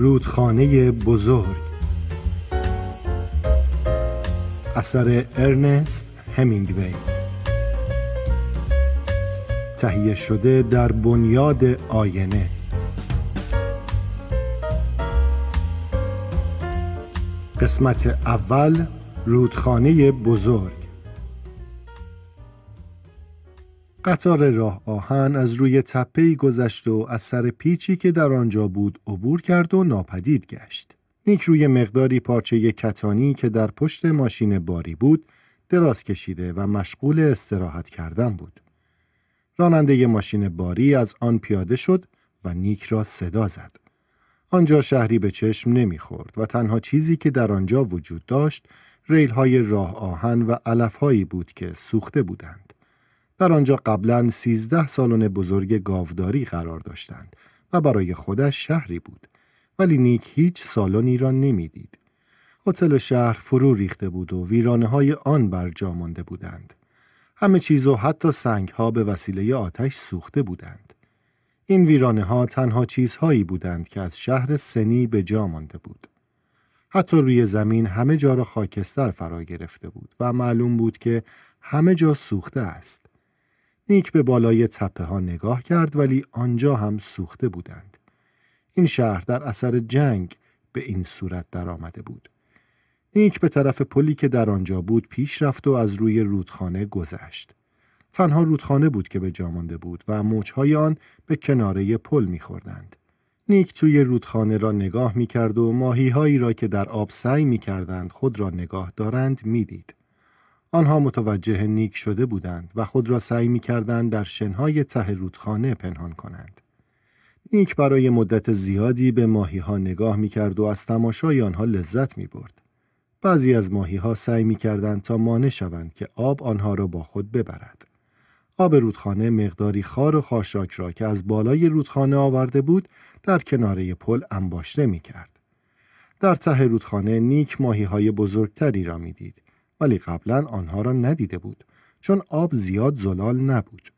رودخانه بزرگ اثر ارنست همینگوی تهیه شده در بنیاد آینه قسمت اول رودخانه بزرگ قطار راه آهن از روی تپه گذشت و از سر پیچی که در آنجا بود عبور کرد و ناپدید گشت. نیک روی مقداری پارچه کتانی که در پشت ماشین باری بود دراز کشیده و مشغول استراحت کردن بود. راننده ماشین باری از آن پیاده شد و نیک را صدا زد. آنجا شهری به چشم نمیخورد و تنها چیزی که در آنجا وجود داشت ریل های راه آهن و علف هایی بود که سوخته بودند. در آنجا قبلا سیزده سالن بزرگ گاوداری قرار داشتند و برای خودش شهری بود ولی نیک هیچ سالنی را نمیدید. هتل شهر فرو ریخته بود و ویرانه های آن بر جا مانده بودند. همه چیز و حتی سنگ ها به وسیله آتش سوخته بودند. این ویرانه ها تنها چیزهایی بودند که از شهر سنی به جا مانده بود. حتی روی زمین همه جا را خاکستر فرا گرفته بود و معلوم بود که همه جا سوخته است. نیک به بالای تپه ها نگاه کرد ولی آنجا هم سوخته بودند. این شهر در اثر جنگ به این صورت درآمده بود. نیک به طرف پلی که در آنجا بود پیش رفت و از روی رودخانه گذشت. تنها رودخانه بود که به جامانده بود و موجهای آن به کناره پل میخوردند. نیک توی رودخانه را نگاه می کرد و ماهی هایی را که در آب سعی می کردند خود را نگاه دارند می دید. آنها متوجه نیک شده بودند و خود را سعی می کردند در شنهای ته رودخانه پنهان کنند. نیک برای مدت زیادی به ماهی ها نگاه می کرد و از تماشای آنها لذت می برد. بعضی از ماهی ها سعی می کردند تا مانع شوند که آب آنها را با خود ببرد. آب رودخانه مقداری خار و خاشاک را که از بالای رودخانه آورده بود در کناره پل انباشته می کرد. در ته رودخانه نیک ماهی های بزرگتری را می دید. ولی قبلا آنها را ندیده بود چون آب زیاد زلال نبود.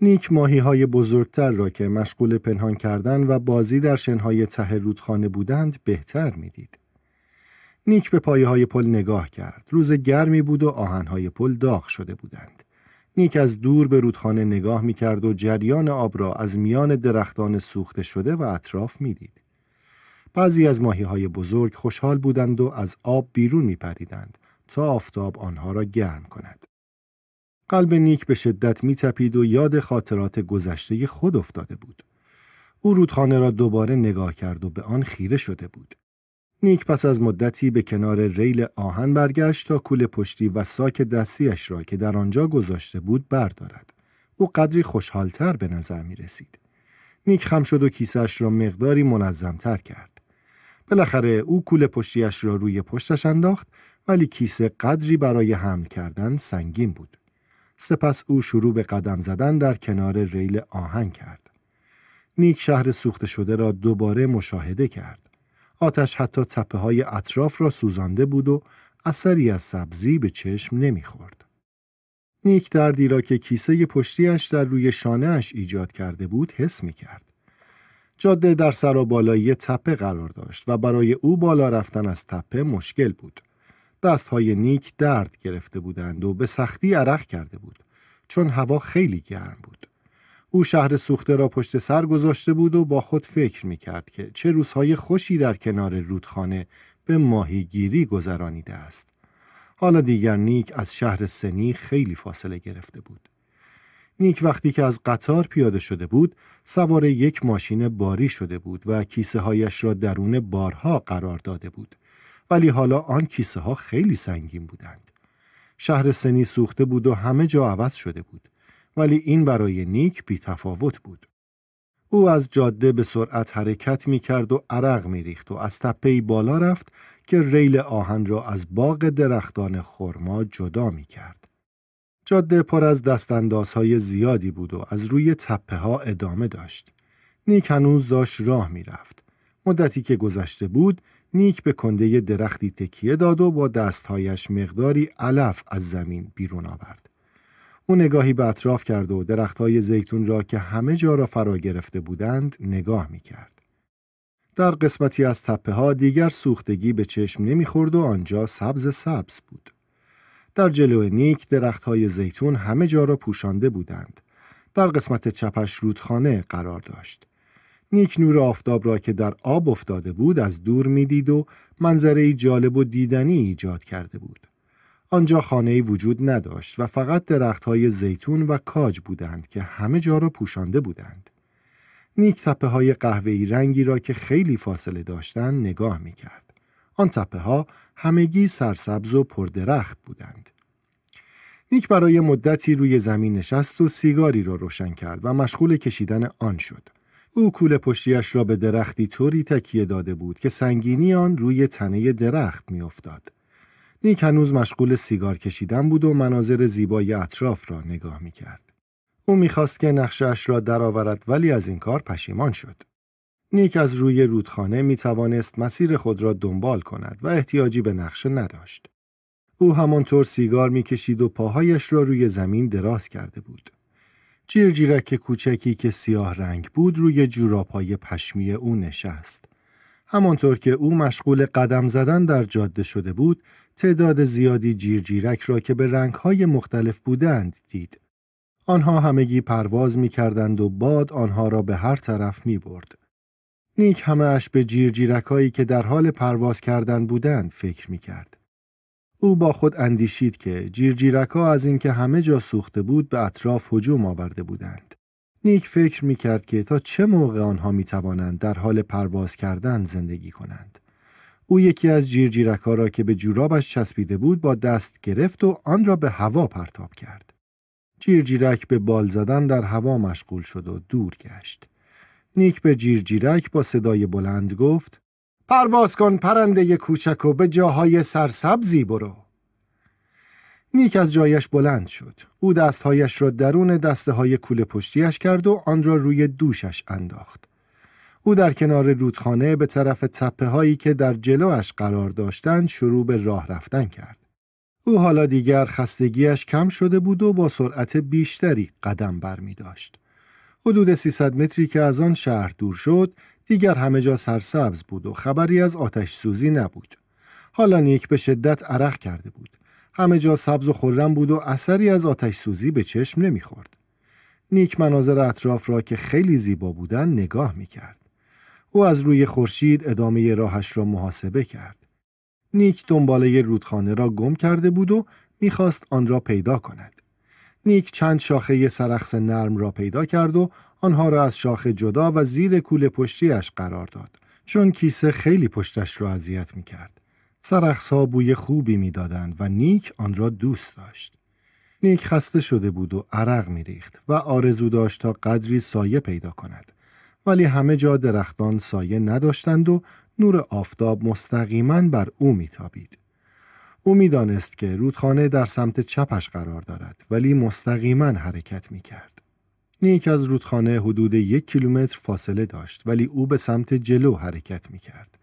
نیک ماهی های بزرگتر را که مشغول پنهان کردن و بازی در شنهای ته رودخانه بودند بهتر میدید. نیک به پایه های پل نگاه کرد. روز گرمی بود و آهنهای پل داغ شده بودند. نیک از دور به رودخانه نگاه می کرد و جریان آب را از میان درختان سوخته شده و اطراف میدید. بعضی از ماهی های بزرگ خوشحال بودند و از آب بیرون می تا آفتاب آنها را گرم کند. قلب نیک به شدت می تپید و یاد خاطرات گذشته خود افتاده بود. او رودخانه را دوباره نگاه کرد و به آن خیره شده بود. نیک پس از مدتی به کنار ریل آهن برگشت تا کول پشتی و ساک دستیش را که در آنجا گذاشته بود بردارد. او قدری خوشحالتر به نظر می رسید. نیک خم شد و کیسش را مقداری منظمتر کرد. بالاخره او کول پشتیش را روی پشتش انداخت ولی کیسه قدری برای حمل کردن سنگین بود. سپس او شروع به قدم زدن در کنار ریل آهن کرد. نیک شهر سوخته شده را دوباره مشاهده کرد. آتش حتی تپه های اطراف را سوزانده بود و اثری از سبزی به چشم نمیخورد. نیک دردی را که کیسه پشتیش در روی شانهش ایجاد کرده بود حس می کرد. جاده در سر و بالایی تپه قرار داشت و برای او بالا رفتن از تپه مشکل بود. دستهای نیک درد گرفته بودند و به سختی عرق کرده بود چون هوا خیلی گرم بود. او شهر سوخته را پشت سر گذاشته بود و با خود فکر می کرد که چه روزهای خوشی در کنار رودخانه به ماهیگیری گذرانیده است. حالا دیگر نیک از شهر سنی خیلی فاصله گرفته بود. نیک وقتی که از قطار پیاده شده بود سوار یک ماشین باری شده بود و کیسه هایش را درون بارها قرار داده بود ولی حالا آن کیسه ها خیلی سنگین بودند شهر سنی سوخته بود و همه جا عوض شده بود ولی این برای نیک بی تفاوت بود او از جاده به سرعت حرکت می کرد و عرق می ریخت و از تپه بالا رفت که ریل آهن را از باغ درختان خرما جدا می کرد. جاده پر از دستاندازهای زیادی بود و از روی تپه ها ادامه داشت. نیک هنوز داشت راه می رفت. مدتی که گذشته بود، نیک به کنده درختی تکیه داد و با دستهایش مقداری علف از زمین بیرون آورد. او نگاهی به اطراف کرد و درخت های زیتون را که همه جا را فرا گرفته بودند نگاه می کرد. در قسمتی از تپه ها دیگر سوختگی به چشم نمی خورد و آنجا سبز سبز بود. در جلو نیک درخت های زیتون همه جا را پوشانده بودند. در قسمت چپش رودخانه قرار داشت. نیک نور آفتاب را که در آب افتاده بود از دور میدید و منظره جالب و دیدنی ایجاد کرده بود. آنجا خانه وجود نداشت و فقط درخت های زیتون و کاج بودند که همه جا را پوشانده بودند. نیک تپه های قهوه‌ای رنگی را که خیلی فاصله داشتند نگاه می کرد. آن تپه ها همگی سرسبز و پردرخت بودند. نیک برای مدتی روی زمین نشست و سیگاری را روشن کرد و مشغول کشیدن آن شد. او کول پشتیش را به درختی طوری تکیه داده بود که سنگینی آن روی تنه درخت میافتاد. نیک هنوز مشغول سیگار کشیدن بود و مناظر زیبای اطراف را نگاه می کرد. او میخواست که نقشش را درآورد ولی از این کار پشیمان شد. نیک از روی رودخانه می توانست مسیر خود را دنبال کند و احتیاجی به نقشه نداشت. او همانطور سیگار می کشید و پاهایش را روی زمین دراز کرده بود. جیرجیرک کوچکی که سیاه رنگ بود روی جورابهای پشمی او نشست. همانطور که او مشغول قدم زدن در جاده شده بود، تعداد زیادی جیرجیرک را که به رنگهای مختلف بودند دید. آنها همگی پرواز می کردند و باد آنها را به هر طرف می برد. نیک همه اش به جیرجیرکایی که در حال پرواز کردن بودند فکر می کرد. او با خود اندیشید که جیرجیرکا از اینکه همه جا سوخته بود به اطراف هجوم آورده بودند. نیک فکر می کرد که تا چه موقع آنها می توانند در حال پرواز کردن زندگی کنند. او یکی از جیرجیرکا را که به جورابش چسبیده بود با دست گرفت و آن را به هوا پرتاب کرد. جیرجیرک به بال زدن در هوا مشغول شد و دور گشت. نیک به جیرجیرک با صدای بلند گفت پرواز کن پرنده کوچک و به جاهای سرسبزی برو. نیک از جایش بلند شد. او دستهایش را درون دسته های کوله پشتیش کرد و آن را روی دوشش انداخت. او در کنار رودخانه به طرف تپه هایی که در جلوش قرار داشتند شروع به راه رفتن کرد. او حالا دیگر خستگیش کم شده بود و با سرعت بیشتری قدم بر می داشت. حدود 300 متری که از آن شهر دور شد دیگر همه جا سرسبز بود و خبری از آتش سوزی نبود. حالا نیک به شدت عرق کرده بود. همه جا سبز و خورم بود و اثری از آتش سوزی به چشم نمیخورد. نیک مناظر اطراف را که خیلی زیبا بودن نگاه میکرد. او از روی خورشید ادامه راهش را محاسبه کرد. نیک دنباله رودخانه را گم کرده بود و میخواست آن را پیدا کند. نیک چند شاخه سرخص نرم را پیدا کرد و آنها را از شاخه جدا و زیر کوله پشتیش قرار داد چون کیسه خیلی پشتش را اذیت می کرد. سرخص ها بوی خوبی میدادند و نیک آن را دوست داشت. نیک خسته شده بود و عرق ریخت و آرزو داشت تا قدری سایه پیدا کند. ولی همه جا درختان سایه نداشتند و نور آفتاب مستقیما بر او میتابید. او میدانست که رودخانه در سمت چپش قرار دارد ولی مستقیما حرکت می کرد. نیک از رودخانه حدود یک کیلومتر فاصله داشت ولی او به سمت جلو حرکت می کرد.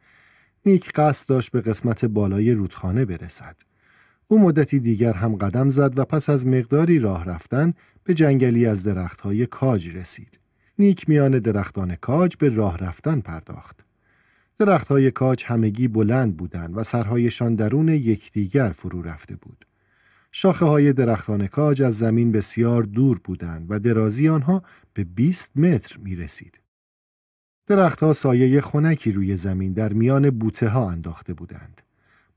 نیک قصد داشت به قسمت بالای رودخانه برسد. او مدتی دیگر هم قدم زد و پس از مقداری راه رفتن به جنگلی از درختهای کاج رسید. نیک میان درختان کاج به راه رفتن پرداخت. های کاج همگی بلند بودند و سرهایشان درون یکدیگر فرو رفته بود. شاخه های درختان کاج از زمین بسیار دور بودند و درازی آنها به 20 متر می رسید. درختها سایه خنکی روی زمین در میان بوته ها انداخته بودند.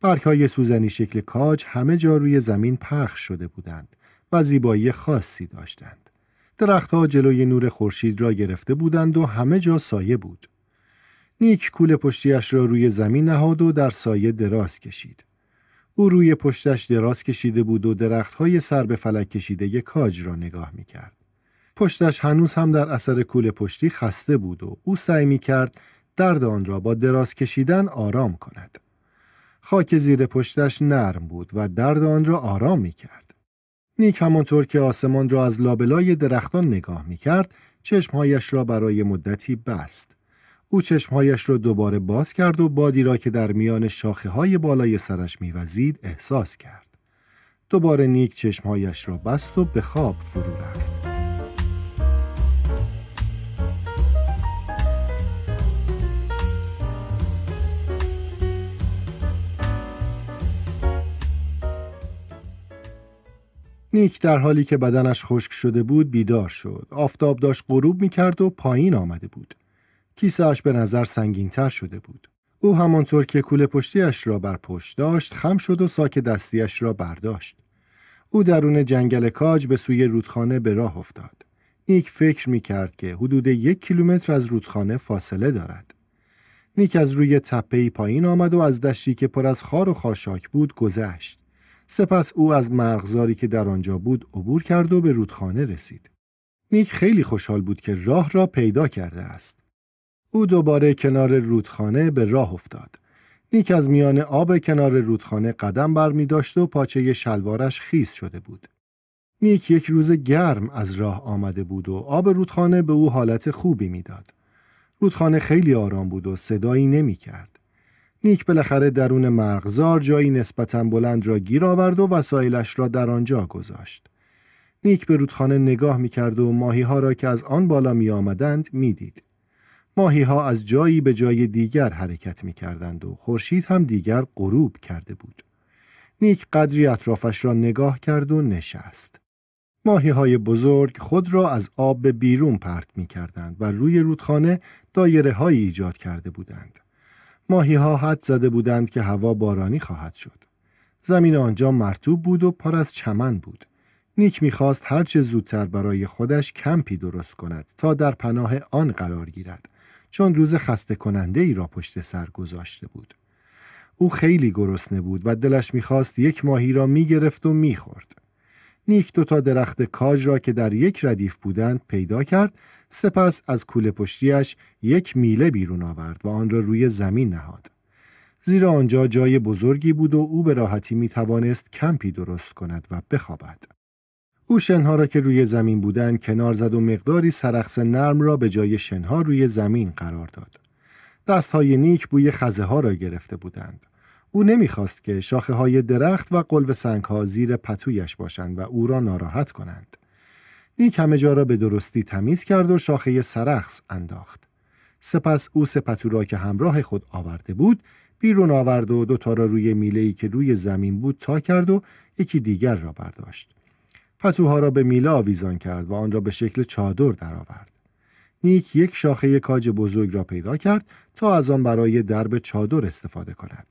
برک های سوزنی شکل کاج همه جا روی زمین پخش شده بودند و زیبایی خاصی داشتند. درختها جلوی نور خورشید را گرفته بودند و همه جا سایه بود. نیک کوله پشتیش را روی زمین نهاد و در سایه دراز کشید. او روی پشتش دراز کشیده بود و های سر به فلک کشیده کاج را نگاه می کرد. پشتش هنوز هم در اثر کول پشتی خسته بود و او سعی می کرد درد آن را با دراز کشیدن آرام کند. خاک زیر پشتش نرم بود و درد آن را آرام می کرد. نیک همانطور که آسمان را از لابلای درختان نگاه می کرد، چشمهایش را برای مدتی بست. او چشمهایش را دوباره باز کرد و بادی را که در میان شاخه های بالای سرش میوزید احساس کرد. دوباره نیک چشمهایش را بست و به خواب فرو رفت. نیک در حالی که بدنش خشک شده بود بیدار شد. آفتاب داشت غروب می کرد و پایین آمده بود. کیسهاش به نظر تر شده بود. او همانطور که کوله پشتیش را بر پشت داشت خم شد و ساک دستیش را برداشت. او درون جنگل کاج به سوی رودخانه به راه افتاد. نیک فکر می کرد که حدود یک کیلومتر از رودخانه فاصله دارد. نیک از روی تپهی پایین آمد و از دشتی که پر از خار و خاشاک بود گذشت. سپس او از مرغزاری که در آنجا بود عبور کرد و به رودخانه رسید. نیک خیلی خوشحال بود که راه را پیدا کرده است. او دوباره کنار رودخانه به راه افتاد. نیک از میان آب کنار رودخانه قدم بر می داشت و پاچه شلوارش خیس شده بود. نیک یک روز گرم از راه آمده بود و آب رودخانه به او حالت خوبی میداد. رودخانه خیلی آرام بود و صدایی نمی کرد. نیک بالاخره درون مرغزار جایی نسبتا بلند را گیر آورد و وسایلش را در آنجا گذاشت. نیک به رودخانه نگاه می کرد و ماهی ها را که از آن بالا می آمدند می دید. ماهی ها از جایی به جای دیگر حرکت می کردند و خورشید هم دیگر غروب کرده بود. نیک قدری اطرافش را نگاه کرد و نشست. ماهی های بزرگ خود را از آب به بیرون پرت می کردند و روی رودخانه دایره هایی ایجاد کرده بودند. ماهی ها حد زده بودند که هوا بارانی خواهد شد. زمین آنجا مرتوب بود و پر از چمن بود. نیک میخواست هرچه زودتر برای خودش کمپی درست کند تا در پناه آن قرار گیرد چون روز خسته کننده ای را پشت سر گذاشته بود. او خیلی گرسنه بود و دلش میخواست یک ماهی را میگرفت و میخورد. نیک دوتا درخت کاج را که در یک ردیف بودند پیدا کرد سپس از کول پشتیش یک میله بیرون آورد و آن را روی زمین نهاد. زیرا آنجا جای بزرگی بود و او به راحتی می کمپی درست کند و بخوابد. او شنها را که روی زمین بودن کنار زد و مقداری سرخص نرم را به جای شنها روی زمین قرار داد. های نیک بوی خزه ها را گرفته بودند. او نمیخواست که شاخه های درخت و قلب سنگ ها زیر پتویش باشند و او را ناراحت کنند. نیک همه جا را به درستی تمیز کرد و شاخه سرخص انداخت. سپس او سپتو را که همراه خود آورده بود بیرون آورد و دوتا را روی میلهی که روی زمین بود تا کرد و یکی دیگر را برداشت. پتوها را به میله آویزان کرد و آن را به شکل چادر درآورد. نیک یک شاخه کاج بزرگ را پیدا کرد تا از آن برای درب چادر استفاده کند.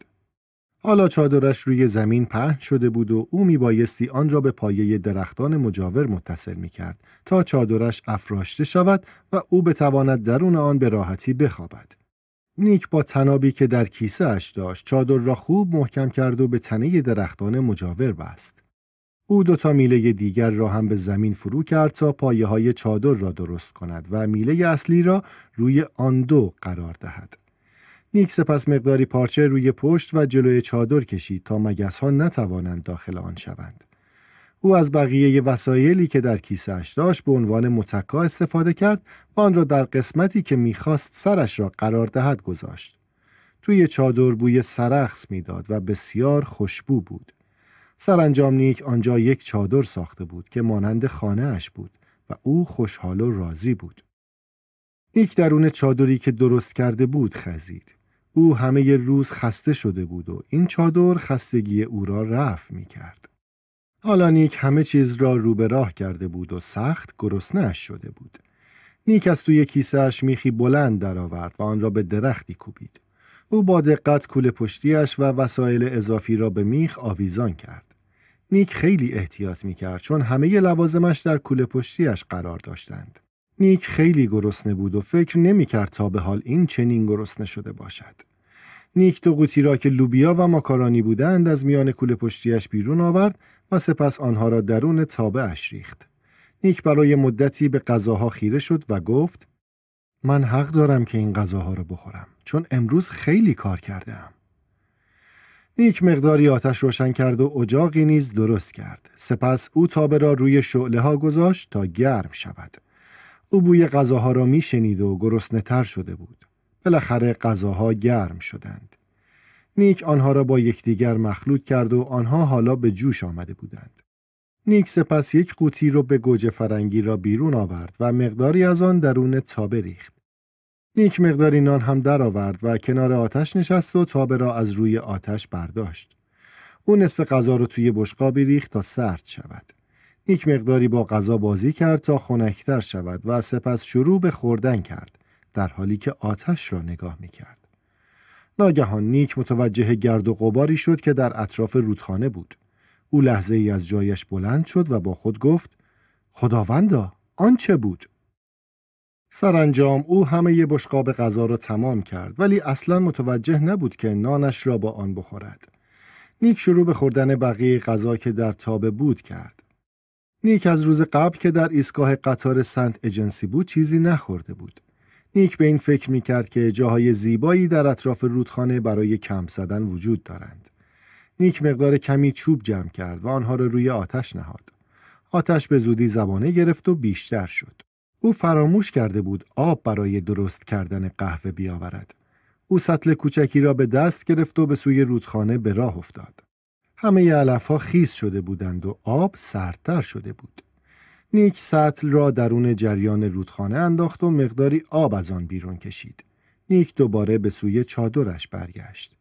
حالا چادرش روی زمین پهن شده بود و او بایستی آن را به پایه درختان مجاور متصل می کرد تا چادرش افراشته شود و او بتواند درون آن به راحتی بخوابد. نیک با تنابی که در کیسه اش داشت چادر را خوب محکم کرد و به تنه درختان مجاور بست. او دو تا میله دیگر را هم به زمین فرو کرد تا پایه های چادر را درست کند و میله اصلی را روی آن دو قرار دهد. نیک سپس مقداری پارچه روی پشت و جلوی چادر کشید تا مگس ها نتوانند داخل آن شوند. او از بقیه وسایلی که در اش داشت به عنوان متکا استفاده کرد و آن را در قسمتی که میخواست سرش را قرار دهد گذاشت. توی چادر بوی سرخص میداد و بسیار خوشبو بود. سرانجام نیک آنجا یک چادر ساخته بود که مانند خانه اش بود و او خوشحال و راضی بود. نیک درون چادری که درست کرده بود خزید. او همه ی روز خسته شده بود و این چادر خستگی او را رفع می کرد. حالا نیک همه چیز را رو به راه کرده بود و سخت گرسنه شده بود. نیک از توی اش میخی بلند درآورد و آن را به درختی کوبید. او با دقت کوله پشتیش و وسایل اضافی را به میخ آویزان کرد. نیک خیلی احتیاط می کرد چون همه لوازمش در کوله پشتیش قرار داشتند. نیک خیلی گرسنه بود و فکر نمیکرد تا به حال این چنین گرسنه شده باشد. نیک دو قوطی را که لوبیا و ماکارانی بودند از میان کوله پشتیش بیرون آورد و سپس آنها را درون اش ریخت. نیک برای مدتی به غذاها خیره شد و گفت من حق دارم که این غذاها را بخورم چون امروز خیلی کار کردم. نیک مقداری آتش روشن کرد و اجاقی نیز درست کرد. سپس او تابه را روی شعله ها گذاشت تا گرم شود. او بوی غذاها را می شنید و گرسنه تر شده بود. بالاخره غذاها گرم شدند. نیک آنها را با یکدیگر مخلوط کرد و آنها حالا به جوش آمده بودند. نیک سپس یک قوطی رو به گوجه فرنگی را بیرون آورد و مقداری از آن درون تابه ریخت. نیک مقداری نان هم درآورد و کنار آتش نشست و تابه را از روی آتش برداشت. او نصف غذا را توی بشقابی ریخت تا سرد شود. نیک مقداری با غذا بازی کرد تا خنکتر شود و سپس شروع به خوردن کرد در حالی که آتش را نگاه می کرد. ناگهان نیک متوجه گرد و قباری شد که در اطراف رودخانه بود. او لحظه ای از جایش بلند شد و با خود گفت خداوندا آن چه بود؟ سرانجام او همه ی بشقاب غذا را تمام کرد ولی اصلا متوجه نبود که نانش را با آن بخورد. نیک شروع به خوردن بقیه غذا که در تابه بود کرد. نیک از روز قبل که در ایستگاه قطار سنت اجنسی بود چیزی نخورده بود. نیک به این فکر می کرد که جاهای زیبایی در اطراف رودخانه برای کم زدن وجود دارند. نیک مقدار کمی چوب جمع کرد و آنها را روی آتش نهاد. آتش به زودی زبانه گرفت و بیشتر شد. او فراموش کرده بود آب برای درست کردن قهوه بیاورد. او سطل کوچکی را به دست گرفت و به سوی رودخانه به راه افتاد. همه علف ها خیس شده بودند و آب سردتر شده بود. نیک سطل را درون جریان رودخانه انداخت و مقداری آب از آن بیرون کشید. نیک دوباره به سوی چادرش برگشت.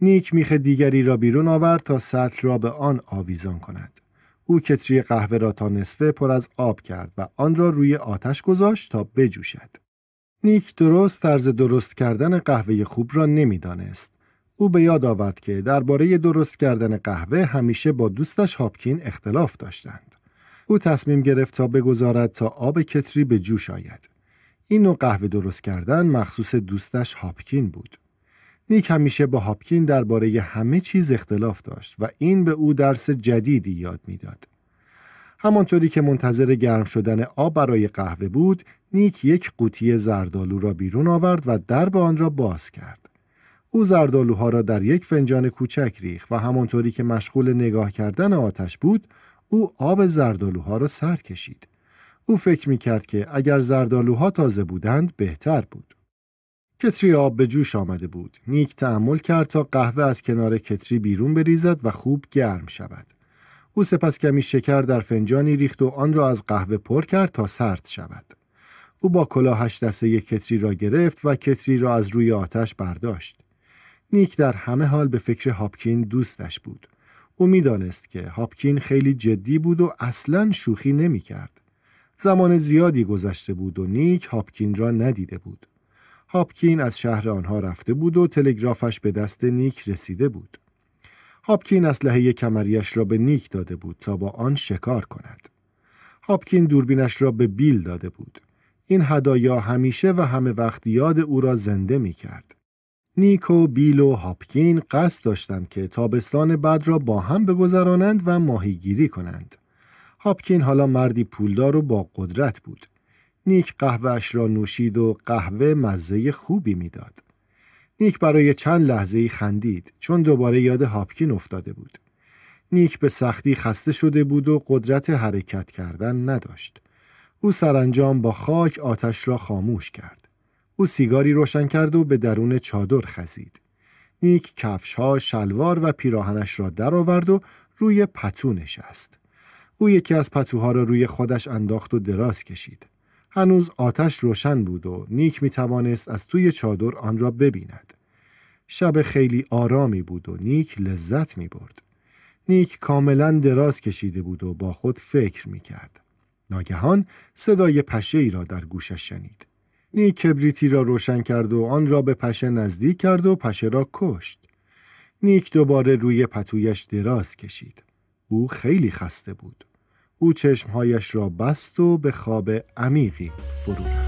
نیک میخ دیگری را بیرون آورد تا سطل را به آن آویزان کند. او کتری قهوه را تا نصفه پر از آب کرد و آن را روی آتش گذاشت تا بجوشد. نیک درست طرز درست کردن قهوه خوب را نمیدانست. او به یاد آورد که درباره درست کردن قهوه همیشه با دوستش هاپکین اختلاف داشتند. او تصمیم گرفت تا بگذارد تا آب کتری به جوش آید. این نوع قهوه درست کردن مخصوص دوستش هاپکین بود. نیک همیشه با هاپکین درباره همه چیز اختلاف داشت و این به او درس جدیدی یاد میداد. همانطوری که منتظر گرم شدن آب برای قهوه بود، نیک یک قوطی زردالو را بیرون آورد و درب آن را باز کرد. او زردالوها را در یک فنجان کوچک ریخت و همانطوری که مشغول نگاه کردن آتش بود، او آب زردالوها را سر کشید. او فکر می کرد که اگر زردالوها تازه بودند بهتر بود. کتری آب به جوش آمده بود. نیک تحمل کرد تا قهوه از کنار کتری بیرون بریزد و خوب گرم شود. او سپس کمی شکر در فنجانی ریخت و آن را از قهوه پر کرد تا سرد شود. او با کلاهش دسته کتری را گرفت و کتری را از روی آتش برداشت. نیک در همه حال به فکر هاپکین دوستش بود. او میدانست که هاپکین خیلی جدی بود و اصلا شوخی نمی کرد. زمان زیادی گذشته بود و نیک هاپکین را ندیده بود. هاپکین از شهر آنها رفته بود و تلگرافش به دست نیک رسیده بود. هاپکین اسلحه کمریش را به نیک داده بود تا با آن شکار کند. هاپکین دوربینش را به بیل داده بود. این هدایا همیشه و همه وقت یاد او را زنده می کرد. نیک و بیل و هاپکین قصد داشتند که تابستان بعد را با هم بگذرانند و ماهیگیری کنند. هاپکین حالا مردی پولدار و با قدرت بود. نیک قهوهش را نوشید و قهوه مزه خوبی میداد. نیک برای چند لحظه ای خندید چون دوباره یاد هاپکین افتاده بود. نیک به سختی خسته شده بود و قدرت حرکت کردن نداشت. او سرانجام با خاک آتش را خاموش کرد. او سیگاری روشن کرد و به درون چادر خزید. نیک ها، شلوار و پیراهنش را درآورد و روی پتو نشست. او یکی از پتوها را روی خودش انداخت و دراز کشید. هنوز آتش روشن بود و نیک می توانست از توی چادر آن را ببیند. شب خیلی آرامی بود و نیک لذت می برد. نیک کاملا دراز کشیده بود و با خود فکر می کرد. ناگهان صدای پشه ای را در گوشش شنید. نیک کبریتی را روشن کرد و آن را به پشه نزدیک کرد و پشه را کشت. نیک دوباره روی پتویش دراز کشید. او خیلی خسته بود. او چشمهایش را بست و به خواب عمیقی فرو رفت